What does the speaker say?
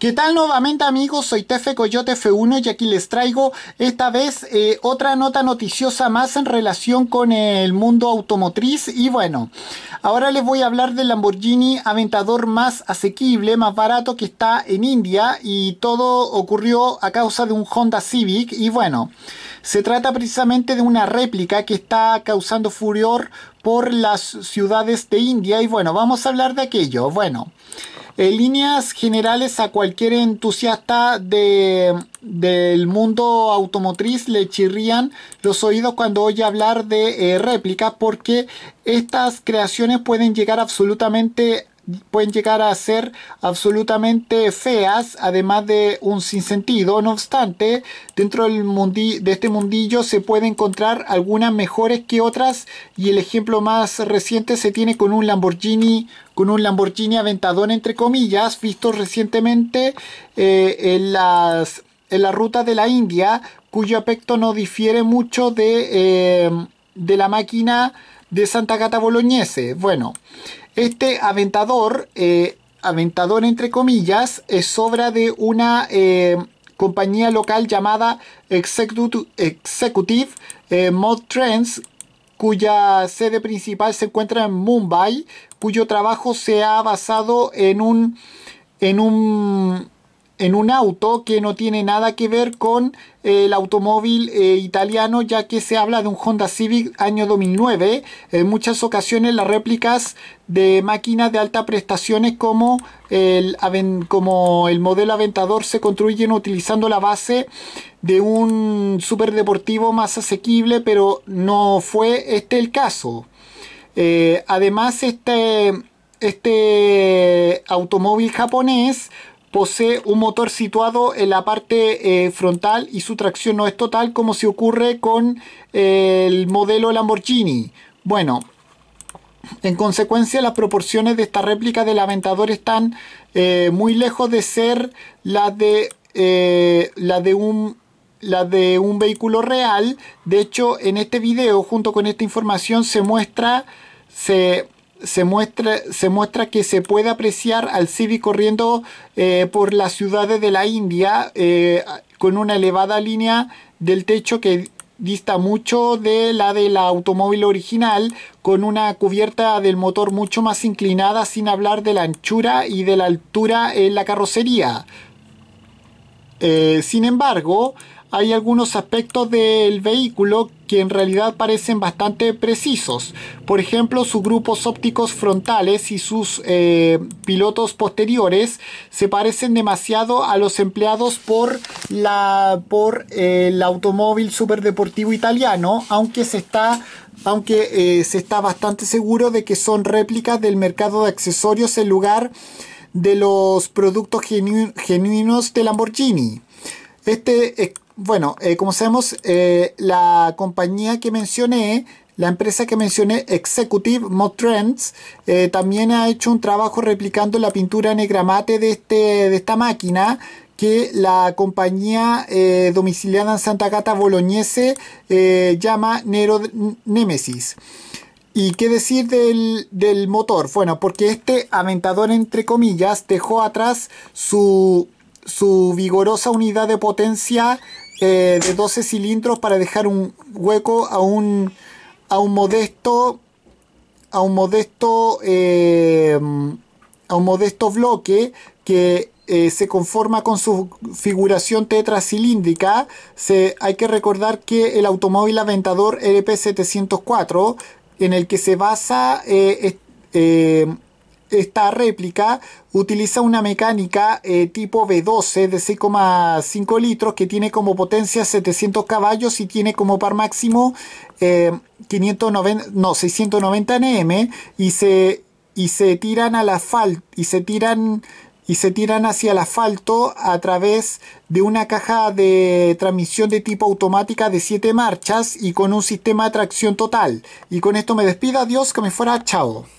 ¿Qué tal nuevamente amigos? Soy Tefe Coyote F1 y aquí les traigo esta vez eh, otra nota noticiosa más en relación con el mundo automotriz y bueno, ahora les voy a hablar del Lamborghini Aventador más asequible, más barato que está en India y todo ocurrió a causa de un Honda Civic y bueno, se trata precisamente de una réplica que está causando furor por las ciudades de India y bueno, vamos a hablar de aquello, bueno... En líneas generales, a cualquier entusiasta de, del mundo automotriz le chirrían los oídos cuando oye hablar de eh, réplicas porque estas creaciones pueden llegar absolutamente pueden llegar a ser absolutamente feas, además de un sinsentido. No obstante, dentro de este mundillo se puede encontrar algunas mejores que otras y el ejemplo más reciente se tiene con un Lamborghini con un Lamborghini Aventador entre comillas, visto recientemente eh, en, las, la ruta de la India, cuyo aspecto no difiere mucho de, eh, de la máquina de Santa Gata Boloñese, Bueno, este aventador, eh, aventador entre comillas, es obra de una eh, compañía local llamada Executive, eh, Mod Trends, cuya sede principal se encuentra en Mumbai, cuyo trabajo se ha basado en un en un en un auto que no tiene nada que ver con eh, el automóvil eh, italiano ya que se habla de un Honda Civic año 2009 en muchas ocasiones las réplicas de máquinas de alta prestaciones como el, como el modelo Aventador se construyen utilizando la base de un superdeportivo más asequible pero no fue este el caso eh, además este este automóvil japonés posee un motor situado en la parte eh, frontal y su tracción no es total como se ocurre con eh, el modelo Lamborghini. Bueno, en consecuencia las proporciones de esta réplica del Aventador están eh, muy lejos de ser las de, la de un de un vehículo real de hecho en este video junto con esta información se muestra se se muestra, se muestra que se puede apreciar al Civi corriendo eh, por las ciudades de la India eh, con una elevada línea del techo que dista mucho de la del automóvil original, con una cubierta del motor mucho más inclinada, sin hablar de la anchura y de la altura en la carrocería. Eh, sin embargo, hay algunos aspectos del vehículo que en realidad parecen bastante precisos. Por ejemplo, sus grupos ópticos frontales y sus eh, pilotos posteriores se parecen demasiado a los empleados por, la, por eh, el automóvil superdeportivo italiano, aunque se está aunque eh, se está bastante seguro de que son réplicas del mercado de accesorios en lugar de los productos genuinos de Lamborghini. Este bueno, eh, como sabemos, eh, la compañía que mencioné, la empresa que mencioné, Executive Motrends, eh, también ha hecho un trabajo replicando la pintura negra mate de, este, de esta máquina que la compañía domiciliada en Santa Cata Bolognese llama Nero Nemesis. ¿Y qué decir del, del motor? Bueno, porque este aventador, entre comillas, dejó atrás su su vigorosa unidad de potencia eh, de 12 cilindros para dejar un hueco a un, a un modesto a un modesto eh, a un modesto bloque que eh, se conforma con su figuración tetracilíndrica se, hay que recordar que el automóvil aventador rp e 704 en el que se basa esta réplica utiliza una mecánica eh, tipo V12 de 6,5 litros que tiene como potencia 700 caballos y tiene como par máximo 590, 690 Nm y se, y se tiran al asfalto y se tiran y se tiran hacia el asfalto a través de una caja de transmisión de tipo automática de 7 marchas y con un sistema de tracción total. Y con esto me despido, adiós, que me fuera, chao.